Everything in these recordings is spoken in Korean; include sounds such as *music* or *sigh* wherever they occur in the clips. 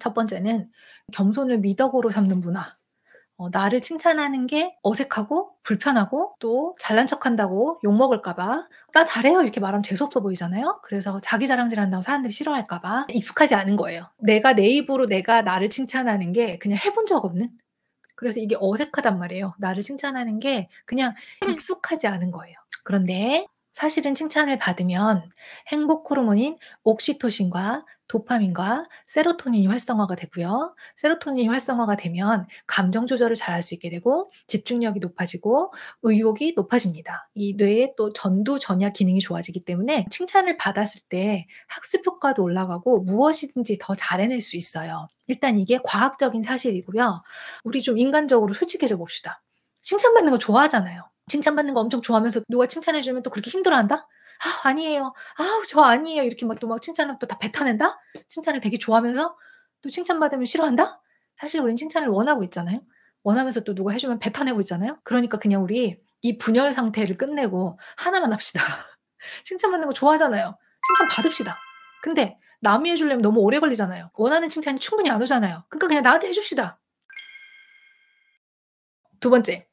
첫 번째는 겸손을 미덕으로 삼는 문화. 어, 나를 칭찬하는 게 어색하고 불편하고 또 잘난 척한다고 욕먹을까봐 나 잘해요 이렇게 말하면 재수없어 보이잖아요. 그래서 자기 자랑질 한다고 사람들이 싫어할까봐 익숙하지 않은 거예요. 내가 내 입으로 내가 나를 칭찬하는 게 그냥 해본 적 없는 그래서 이게 어색하단 말이에요. 나를 칭찬하는 게 그냥 익숙하지 않은 거예요. 그런데 사실은 칭찬을 받으면 행복 호르몬인 옥시토신과 도파민과 세로토닌이 활성화가 되고요. 세로토닌이 활성화가 되면 감정 조절을 잘할수 있게 되고 집중력이 높아지고 의욕이 높아집니다. 이 뇌의 또 전두 전야 기능이 좋아지기 때문에 칭찬을 받았을 때 학습 효과도 올라가고 무엇이든지 더 잘해낼 수 있어요. 일단 이게 과학적인 사실이고요. 우리 좀 인간적으로 솔직해져 봅시다. 칭찬받는 거 좋아하잖아요. 칭찬받는 거 엄청 좋아하면서 누가 칭찬해주면 또 그렇게 힘들어한다? 아, 아니에요. 아우, 저 아니에요. 이렇게 막 또 막 칭찬을 또다 뱉어낸다? 칭찬을 되게 좋아하면서 또 칭찬받으면 싫어한다? 사실 우린 칭찬을 원하고 있잖아요. 원하면서 또 누가 해주면 뱉어내고 있잖아요. 그러니까 그냥 우리 이 분열 상태를 끝내고 하나만 합시다. *laughs* 칭찬받는 거 좋아하잖아요. 칭찬 받읍시다. 근데 남이 해주려면 너무 오래 걸리잖아요. 원하는 칭찬이 충분히 안 오잖아요. 그러니까 그냥 나한테 해줍시다. 두 번째,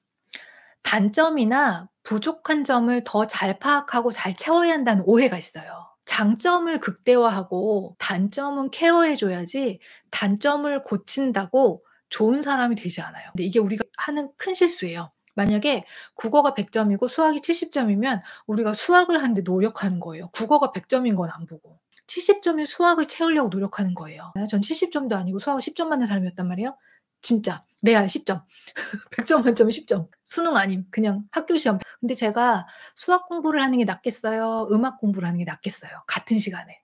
단점이나 부족한 점을 더 잘 파악하고 잘 채워야 한다는 오해가 있어요. 장점을 극대화하고 단점은 케어해줘야지 단점을 고친다고 좋은 사람이 되지 않아요. 근데 이게 우리가 하는 큰 실수예요. 만약에 국어가 100점이고 수학이 70점이면 우리가 수학을 하는데 노력하는 거예요. 국어가 100점인 건 안 보고. 70점인 수학을 채우려고 노력하는 거예요. 전 70점도 아니고 수학 10점 맞는 사람이었단 말이에요. 진짜. 레알 10점. 100점 만점 10점. 수능 아님. 그냥 학교 시험. 근데 제가 수학 공부를 하는 게 낫겠어요? 음악 공부를 하는 게 낫겠어요? 같은 시간에.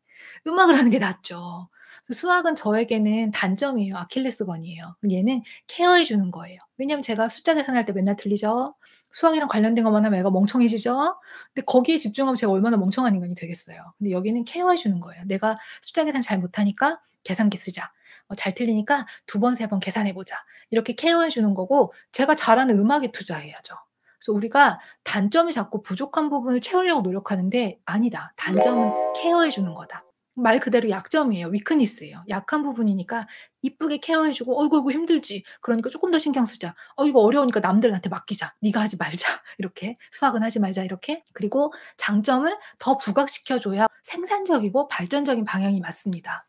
음악을 하는 게 낫죠. 수학은 저에게는 단점이에요. 아킬레스건이에요. 얘는 케어해 주는 거예요. 왜냐면 제가 숫자 계산할 때 맨날 틀리죠 수학이랑 관련된 것만 하면 애가 멍청해지죠. 근데 거기에 집중하면 제가 얼마나 멍청한 인간이 되겠어요. 근데 여기는 케어해 주는 거예요. 내가 숫자 계산 잘 못하니까 계산기 쓰자. 어, 잘 틀리니까 두 번, 세 번 계산해보자. 이렇게 케어해 주는 거고, 제가 잘하는 음악에 투자해야죠. 그래서 우리가 단점이 자꾸 부족한 부분을 채우려고 노력하는데, 아니다. 단점은 케어해 주는 거다. 말 그대로 약점이에요. 위크니스예요. 약한 부분이니까 이쁘게 케어해주고 어이구 이거 힘들지. 그러니까 조금 더 신경 쓰자. 어 이거 어려우니까 남들한테 맡기자. 네가 하지 말자. *laughs* 이렇게 수학은 하지 말자. 이렇게 그리고 장점을 더 부각시켜줘야 생산적이고 발전적인 방향이 맞습니다.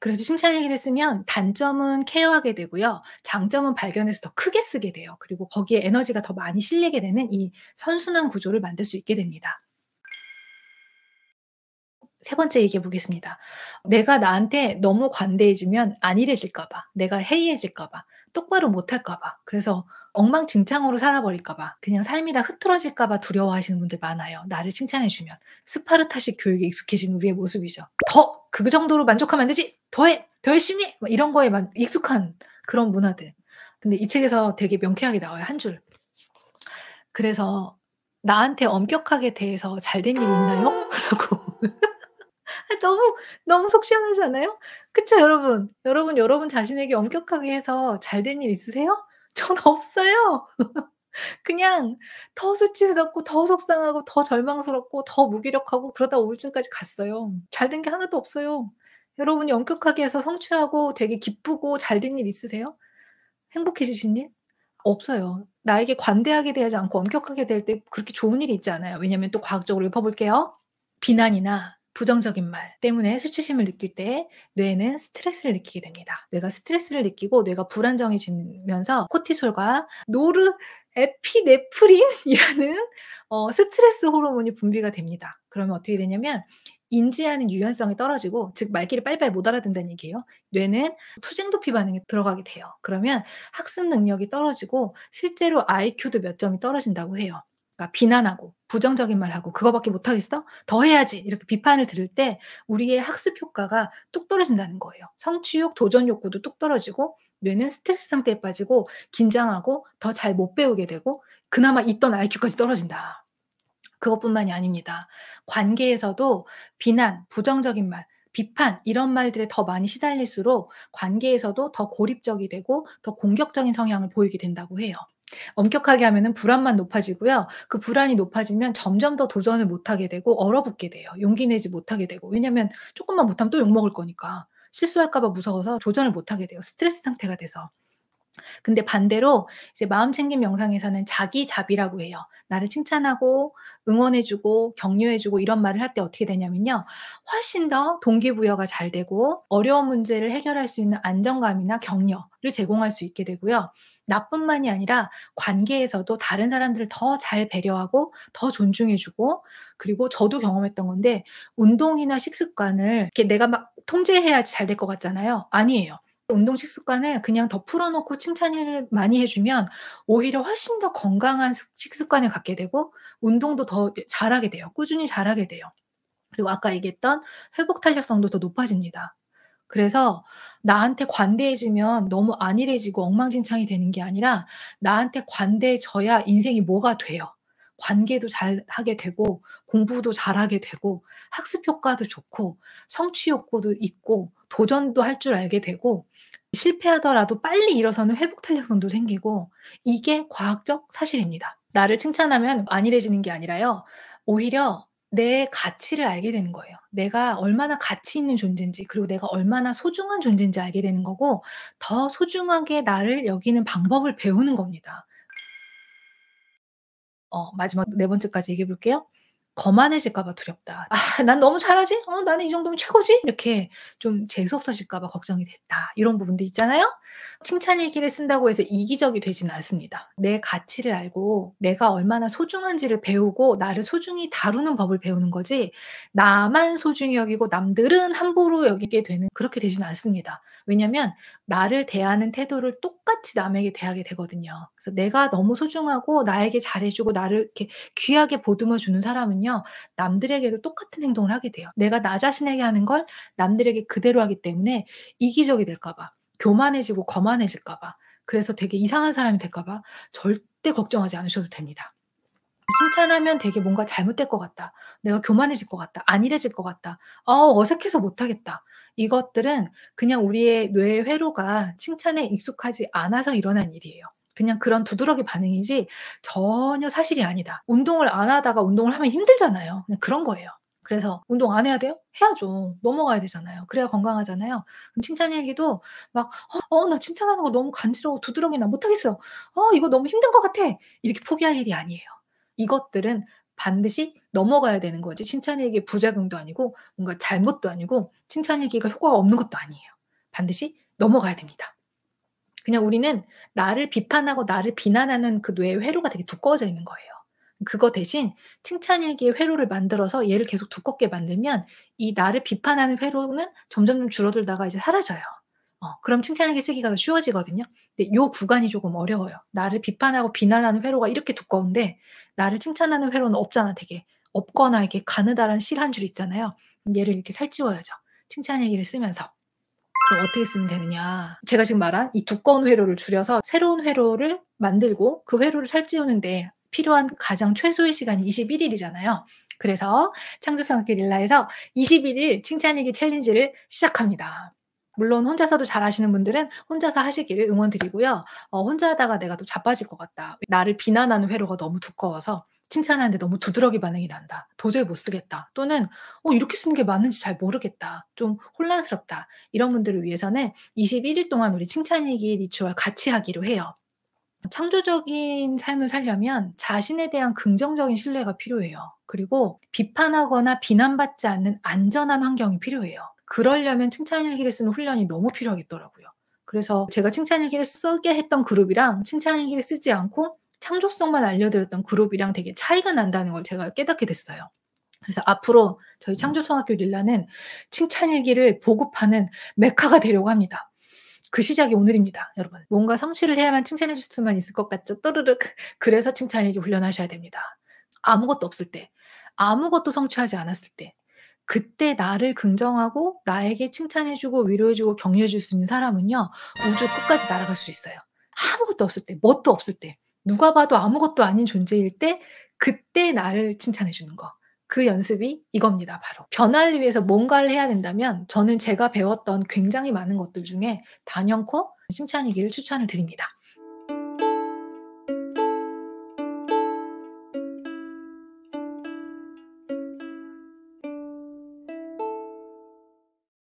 그래서 칭찬얘기를 쓰면 단점은 케어하게 되고요. 장점은 발견해서 더 크게 쓰게 돼요. 그리고 거기에 에너지가 더 많이 실리게 되는 이 선순환 구조를 만들 수 있게 됩니다. 세 번째 얘기해 보겠습니다. 내가 나한테 너무 관대해지면 안일해질까봐, 내가 해이해질까봐, 똑바로 못할까봐, 그래서 엉망진창으로 살아버릴까봐, 그냥 삶이 다 흐트러질까봐 두려워하시는 분들 많아요. 나를 칭찬해주면. 스파르타식 교육에 익숙해진 우리의 모습이죠. 더! 그 정도로 만족하면 안 되지! 더 해! 더 열심히! 해! 뭐 이런 거에 만, 익숙한 그런 문화들. 근데 이 책에서 되게 명쾌하게 나와요. 한 줄. 그래서 나한테 엄격하게 대해서 잘된일 있나요? *laughs* 라고 너무 너무 속 시원하잖아요. 그쵸 여러분? 여러분 여러분 자신에게 엄격하게 해서 잘 된 일 있으세요? *laughs* 전 없어요. *laughs* 그냥 더 수치스럽고 더 속상하고 더 절망스럽고 더 무기력하고 그러다 우울증까지 갔어요. 잘 된 게 하나도 없어요. 여러분이 엄격하게 해서 성취하고 되게 기쁘고 잘 된 일 있으세요? 행복해지신 일? 없어요. 나에게 관대하게 대하지 않고 엄격하게 될 때 그렇게 좋은 일이 있지 않아요. 왜냐면 또 과학적으로 읊어볼게요. 비난이나 부정적인 말 때문에 수치심을 느낄 때 뇌는 스트레스를 느끼게 됩니다. 뇌가 스트레스를 느끼고 뇌가 불안정해지면서 코티솔과 노르 에피네프린이라는 어, 스트레스 호르몬이 분비가 됩니다. 그러면 어떻게 되냐면 인지하는 유연성이 떨어지고 즉 말귀를 빨빨 못 알아듣는다는 얘기예요. 뇌는 투쟁도피 반응에 들어가게 돼요. 그러면 학습 능력이 떨어지고 실제로 IQ도 몇 점이 떨어진다고 해요. 그러니까 비난하고 부정적인 말하고 그거밖에 못하겠어? 더 해야지 이렇게 비판을 들을 때 우리의 학습 효과가 뚝 떨어진다는 거예요. 성취욕, 도전 욕구도 뚝 떨어지고 뇌는 스트레스 상태에 빠지고 긴장하고 더 잘 못 배우게 되고 그나마 있던 IQ까지 떨어진다. 그것뿐만이 아닙니다. 관계에서도 비난, 부정적인 말, 비판 이런 말들에 더 많이 시달릴수록 관계에서도 더 고립적이 되고 더 공격적인 성향을 보이게 된다고 해요. 엄격하게 하면은 불안만 높아지고요. 그 불안이 높아지면 점점 더 도전을 못하게 되고 얼어붙게 돼요. 용기 내지 못하게 되고. 왜냐면 조금만 못하면 또 욕먹을 거니까. 실수할까봐 무서워서 도전을 못하게 돼요. 스트레스 상태가 돼서. 근데 반대로 이제 마음챙김 영상에서는 자기 자비라고 해요. 나를 칭찬하고 응원해주고 격려해주고 이런 말을 할 때 어떻게 되냐면요. 훨씬 더 동기부여가 잘 되고 어려운 문제를 해결할 수 있는 안정감이나 격려를 제공할 수 있게 되고요. 나뿐만이 아니라 관계에서도 다른 사람들을 더 잘 배려하고 더 존중해주고 그리고 저도 경험했던 건데 운동이나 식습관을 이렇게 내가 막 통제해야지 잘 될 것 같잖아요. 아니에요. 운동식 습관을 그냥 더 풀어놓고 칭찬을 많이 해주면 오히려 훨씬 더 건강한 식습관을 갖게 되고 운동도 더 잘하게 돼요. 꾸준히 잘하게 돼요. 그리고 아까 얘기했던 회복 탄력성도 더 높아집니다. 그래서 나한테 관대해지면 너무 안일해지고 엉망진창이 되는 게 아니라 나한테 관대해져야 인생이 뭐가 돼요. 관계도 잘 하게 되고 공부도 잘하게 되고 학습 효과도 좋고 성취 욕구도 있고 도전도 할 줄 알게 되고 실패하더라도 빨리 일어서는 회복 탄력성도 생기고 이게 과학적 사실입니다. 나를 칭찬하면 안일해지는 게 아니라요. 오히려 내 가치를 알게 되는 거예요. 내가 얼마나 가치 있는 존재인지, 그리고 내가 얼마나 소중한 존재인지 알게 되는 거고, 더 소중하게 나를 여기는 방법을 배우는 겁니다. 어, 마지막 네 번째까지 얘기해 볼게요. 거만해질까봐 두렵다. 아, 난 너무 잘하지? 어, 나는 이 정도면 최고지? 이렇게 좀 재수없어질까봐 걱정이 됐다. 이런 부분도 있잖아요? 칭찬 일기를 쓴다고 해서 이기적이 되진 않습니다. 내 가치를 알고 내가 얼마나 소중한지를 배우고 나를 소중히 다루는 법을 배우는 거지 나만 소중히 여기고 남들은 함부로 여기게 되는 그렇게 되진 않습니다. 왜냐면 나를 대하는 태도를 똑같이 남에게 대하게 되거든요. 그래서 내가 너무 소중하고 나에게 잘해주고 나를 이렇게 귀하게 보듬어 주는 사람은요, 남들에게도 똑같은 행동을 하게 돼요. 내가 나 자신에게 하는 걸 남들에게 그대로 하기 때문에 이기적이 될까봐, 교만해지고 거만해질까봐, 그래서 되게 이상한 사람이 될까봐 절대 걱정하지 않으셔도 됩니다. 칭찬하면 되게 뭔가 잘못될 것 같다. 내가 교만해질 것 같다. 안일해질 것 같다. 어, 어색해서 못하겠다. 이것들은 그냥 우리의 뇌의 회로가 칭찬에 익숙하지 않아서 일어난 일이에요. 그냥 그런 두드러기 반응이지 전혀 사실이 아니다. 운동을 안 하다가 운동을 하면 힘들잖아요. 그냥 그런 거예요. 그래서 운동 안 해야 돼요? 해야죠. 넘어가야 되잖아요. 그래야 건강하잖아요. 그럼 칭찬 일기도 막, 어, 어 나 칭찬하는 거 너무 간지러워. 두드러기 나 못하겠어. 어, 이거 너무 힘든 것 같아. 이렇게 포기할 일이 아니에요. 이것들은 반드시 넘어가야 되는 거지 칭찬일기 부작용도 아니고 뭔가 잘못도 아니고 칭찬일기가 효과가 없는 것도 아니에요. 반드시 넘어가야 됩니다. 그냥 우리는 나를 비판하고 나를 비난하는 그 뇌의 회로가 되게 두꺼워져 있는 거예요. 그거 대신 칭찬일기의 회로를 만들어서 얘를 계속 두껍게 만들면 이 나를 비판하는 회로는 점점 줄어들다가 이제 사라져요. 어, 그럼 칭찬하기 쓰기가 더 쉬워지거든요. 근데 요 구간이 조금 어려워요. 나를 비판하고 비난하는 회로가 이렇게 두꺼운데 나를 칭찬하는 회로는 없잖아, 되게. 없거나 이렇게 가느다란 실 한 줄 있잖아요. 얘를 이렇게 살찌워야죠. 칭찬 얘기를 쓰면서. 그럼 어떻게 쓰면 되느냐. 제가 지금 말한 이 두꺼운 회로를 줄여서 새로운 회로를 만들고 그 회로를 살찌우는데 필요한 가장 최소의 시간이 21일이잖아요. 그래서 창조성학교 릴라에서 21일 칭찬얘기 챌린지를 시작합니다. 물론 혼자서도 잘 하시는 분들은 혼자서 하시기를 응원드리고요. 어, 혼자 하다가 내가 또 자빠질 것 같다. 나를 비난하는 회로가 너무 두꺼워서 칭찬하는데 너무 두드러기 반응이 난다. 도저히 못 쓰겠다. 또는 어, 이렇게 쓰는 게 맞는지 잘 모르겠다. 좀 혼란스럽다. 이런 분들을 위해서는 21일 동안 우리 칭찬일기 리추얼 같이 하기로 해요. 창조적인 삶을 살려면 자신에 대한 긍정적인 신뢰가 필요해요. 그리고 비판하거나 비난받지 않는 안전한 환경이 필요해요. 그러려면 칭찬일기 를쓰는 훈련이 너무 필요하겠더라고요. 그래서 제가 칭찬일기를 쓰게 했던 그룹이랑 칭찬일기를 쓰지 않고 창조성만 알려드렸던 그룹이랑 되게 차이가 난다는 걸 제가 깨닫게 됐어요. 그래서 앞으로 저희 음. 창조성학교 릴라는 칭찬일기를 보급하는 메카가 되려고 합니다. 그 시작이 오늘입니다, 여러분. 뭔가 성취를 해야만 칭찬해 줄 수만 있을 것 같죠? 또르륵. 그래서 칭찬일기 훈련하셔야 됩니다. 아무것도 없을 때, 아무것도 성취하지 않았을 때, 그때 나를 긍정하고 나에게 칭찬해주고 위로해주고 격려해줄 수 있는 사람은요, 우주 끝까지 날아갈 수 있어요. 아무것도 없을 때, 뭣도 없을 때, 누가 봐도 아무것도 아닌 존재일 때, 그때 나를 칭찬해주는 거. 그 연습이 이겁니다, 바로. 변화를 위해서 뭔가를 해야 된다면 저는 제가 배웠던 굉장히 많은 것들 중에 단연코 칭찬이기를 추천을 드립니다.